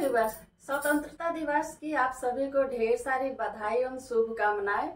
दिवस स्वतंत्रता दिवस की आप सभी को ढेर सारी बधाई एवं शुभकामनाएं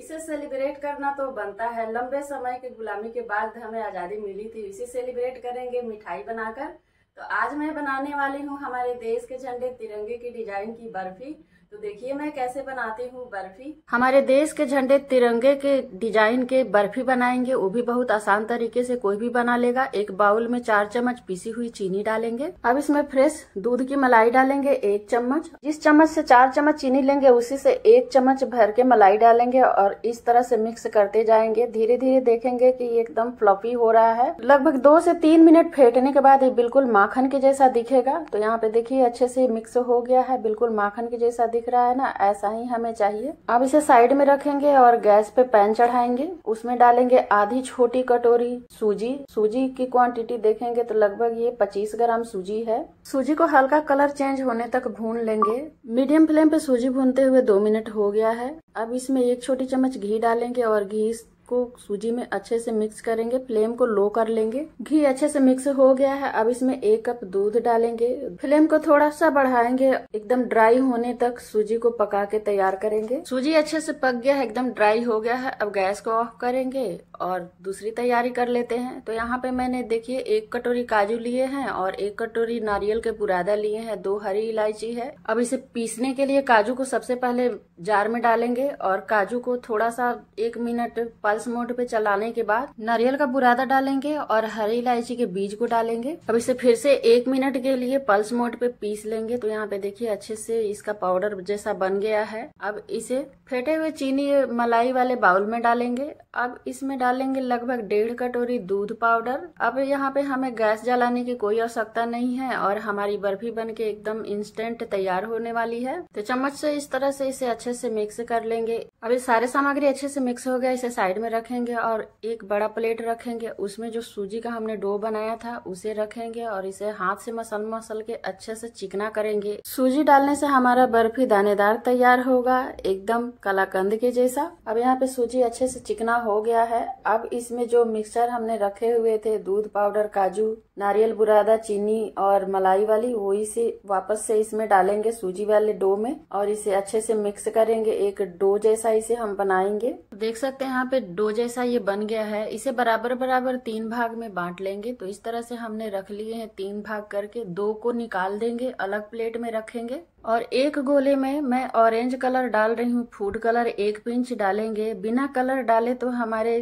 इसे सेलिब्रेट करना तो बनता है लंबे समय की गुलामी के बाद हमें आज़ादी मिली थी इसे सेलिब्रेट करेंगे मिठाई बनाकर तो आज मैं बनाने वाली हूँ हमारे देश के झंडे तिरंगे की डिजाइन की बर्फी तो देखिए मैं कैसे बनाती हूँ बर्फी हमारे देश के झंडे तिरंगे के डिजाइन के बर्फी बनाएंगे वो भी बहुत आसान तरीके से कोई भी बना लेगा एक बाउल में चार चम्मच पीसी हुई चीनी डालेंगे अब इसमें फ्रेश दूध की मलाई डालेंगे एक चम्मच जिस चम्मच से चार चम्मच चीनी लेंगे उसी से एक चम्मच भर के मलाई डालेंगे और इस तरह से मिक्स करते जाएंगे धीरे धीरे देखेंगे की एकदम फ्लफी हो रहा है लगभग दो से तीन मिनट फेंटने के बाद ये बिल्कुल माखन के जैसा दिखेगा तो यहाँ पे देखिए अच्छे से मिक्स हो गया है बिल्कुल माखन के जैसा दिख रहा है ना ऐसा ही हमें चाहिए अब इसे साइड में रखेंगे और गैस पे पैन चढ़ाएंगे उसमें डालेंगे आधी छोटी कटोरी सूजी सूजी की क्वांटिटी देखेंगे तो लगभग ये 25 ग्राम सूजी है सूजी को हल्का कलर चेंज होने तक भून लेंगे मीडियम फ्लेम पे सूजी भूनते हुए दो मिनट हो गया है अब इसमें एक छोटी चम्मच घी डालेंगे और घी को सूजी में अच्छे से मिक्स करेंगे फ्लेम को लो कर लेंगे घी अच्छे से मिक्स हो गया है अब इसमें एक कप दूध डालेंगे फ्लेम को थोड़ा सा बढ़ाएंगे एकदम ड्राई होने तक सूजी को पका के तैयार करेंगे सूजी अच्छे से पक गया है एकदम ड्राई हो गया है अब गैस को ऑफ करेंगे और दूसरी तैयारी कर लेते हैं तो यहाँ पे मैंने देखिए एक कटोरी काजू लिए हैं और एक कटोरी नारियल के बुरादा लिए हैं दो हरी इलायची है अब इसे पीसने के लिए काजू को सबसे पहले जार में डालेंगे और काजू को थोड़ा सा एक मिनट पल्स मोड पे चलाने के बाद नारियल का बुरादा डालेंगे और हरी इलायची के बीज को डालेंगे अब इसे फिर से एक मिनट के लिए पल्स मोड पे पीस लेंगे तो यहाँ पे देखिए अच्छे से इसका पाउडर जैसा बन गया है अब इसे फेटे हुए चीनी मलाई वाले बाउल में डालेंगे अब इसमें डालेंगे लगभग डेढ़ कटोरी दूध पाउडर अब यहाँ पे हमें गैस जलाने की कोई आवश्यकता नहीं है और हमारी बर्फी बन के एकदम इंस्टेंट तैयार होने वाली है तो चम्मच से इस तरह से इसे अच्छे से मिक्स कर लेंगे अब सारे सामग्री अच्छे से मिक्स हो गया इसे साइड में में रखेंगे और एक बड़ा प्लेट रखेंगे उसमें जो सूजी का हमने डो बनाया था उसे रखेंगे और इसे हाथ से मसल मसल के अच्छे से चिकना करेंगे सूजी डालने से हमारा बर्फी दानेदार तैयार होगा एकदम कलाकंद के जैसा अब यहाँ पे सूजी अच्छे से चिकना हो गया है अब इसमें जो मिक्सचर हमने रखे हुए थे दूध पाउडर काजू नारियल बुरादा चीनी और मलाई वाली वो इसे वापस से इसमें डालेंगे सूजी वाले डो में और इसे अच्छे से मिक्स करेंगे एक डो जैसा इसे हम बनाएंगे देख सकते हैं यहाँ पे डो जैसा ये बन गया है इसे बराबर बराबर तीन भाग में बांट लेंगे तो इस तरह से हमने रख लिए हैं तीन भाग करके दो को निकाल देंगे अलग प्लेट में रखेंगे और एक गोले में मैं ऑरेंज कलर डाल रही हूँ फूड कलर एक पिंच डालेंगे बिना कलर डाले तो हमारे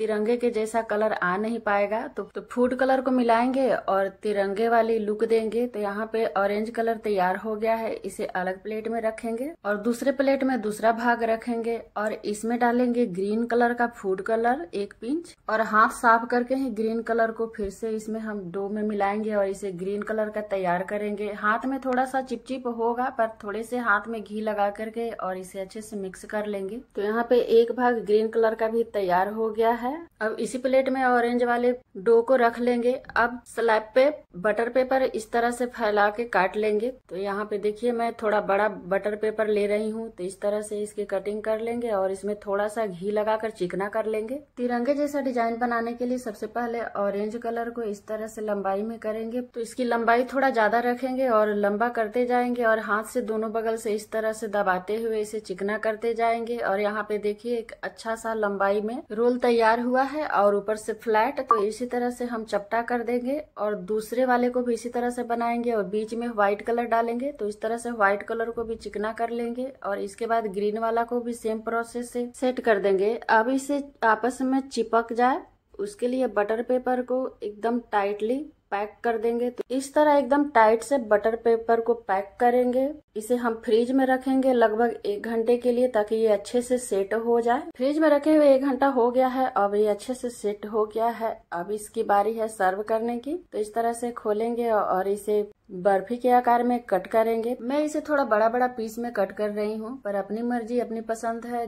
तिरंगे के जैसा कलर आ नहीं पाएगा तो, तो फूड कलर को मिलाएंगे और तिरंगे वाली लुक देंगे तो यहाँ पे ऑरेंज कलर तैयार हो गया है इसे अलग प्लेट में रखेंगे और दूसरे प्लेट में दूसरा भाग रखेंगे और इसमें डालेंगे ग्रीन कलर का फूड कलर एक पिंच और हाथ साफ करके ही ग्रीन कलर को फिर से इसमें हम डो में मिलाएंगे और इसे ग्रीन कलर का तैयार करेंगे हाथ में थोड़ा सा चिपचिप होगा पर थोड़े से हाथ में घी लगा करके और इसे अच्छे से मिक्स कर लेंगे तो यहाँ पे एक भाग ग्रीन कलर का भी तैयार हो गया है है अब इसी प्लेट में ऑरेंज वाले डो को रख लेंगे अब स्लैब पे बटर पेपर इस तरह से फैला के काट लेंगे तो यहाँ पे देखिए मैं थोड़ा बड़ा बटर पेपर ले रही हूँ तो इस तरह से इसकी कटिंग कर लेंगे और इसमें थोड़ा सा घी लगाकर चिकना कर लेंगे तिरंगे जैसा डिजाइन बनाने के लिए सबसे पहले ऑरेंज कलर को इस तरह से लंबाई में करेंगे तो इसकी लंबाई थोड़ा ज्यादा रखेंगे और लंबा करते जाएंगे और हाथ से दोनों बगल से इस तरह से दबाते हुए इसे चिकना करते जाएंगे और यहाँ पे देखिए एक अच्छा सा लंबाई में रोल तैयार हुआ है और ऊपर से फ्लैट तो इसी तरह से हम चपटा कर देंगे और दूसरे वाले को भी इसी तरह से बनाएंगे और बीच में व्हाइट कलर डालेंगे तो इस तरह से व्हाइट कलर को भी चिकना कर लेंगे और इसके बाद ग्रीन वाला को भी सेम प्रोसेस से सेट कर देंगे अब इसे आपस में चिपक जाए उसके लिए बटर पेपर को एकदम टाइटली पैक कर देंगे तो इस तरह एकदम टाइट से बटर पेपर को पैक करेंगे इसे हम फ्रिज में रखेंगे लगभग एक घंटे के लिए ताकि ये अच्छे से सेट हो जाए फ्रिज में रखे हुए एक घंटा हो गया है अब ये अच्छे से सेट हो गया है अब इसकी बारी है सर्व करने की तो इस तरह से खोलेंगे और इसे बर्फी के आकार में कट करेंगे मैं इसे थोड़ा बड़ा बड़ा पीस में कट कर रही हूँ पर अपनी मर्जी अपनी पसंद है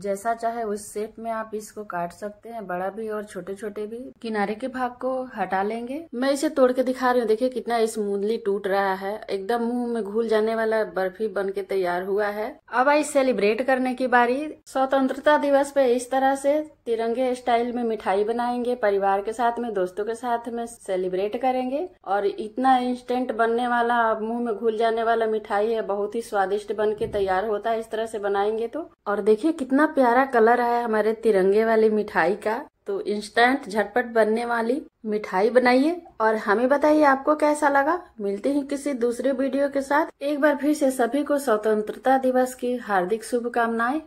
जैसा चाहे उस शेप में आप इसको काट सकते हैं बड़ा भी और छोटे छोटे भी किनारे के भाग को हटा लेंगे मैं से तोड़ के दिखा रही हूँ देखिए कितना स्मूथली टूट रहा है एकदम मुंह में घुल जाने वाला बर्फी बन के तैयार हुआ है अब आई सेलिब्रेट करने की बारी स्वतंत्रता दिवस पे इस तरह से तिरंगे स्टाइल में मिठाई बनाएंगे परिवार के साथ में दोस्तों के साथ में सेलिब्रेट करेंगे और इतना इंस्टेंट बनने वाला मुंह में घुल जाने वाला मिठाई है बहुत ही स्वादिष्ट बन के तैयार होता है इस तरह से बनाएंगे तो और देखिये कितना प्यारा कलर है हमारे तिरंगे वाली मिठाई का तो इंस्टेंट झटपट बनने वाली मिठाई बनाइए और हमें बताइए आपको कैसा लगा मिलते हैं किसी दूसरे वीडियो के साथ एक बार फिर से सभी को स्वतंत्रता दिवस की हार्दिक शुभकामनाएं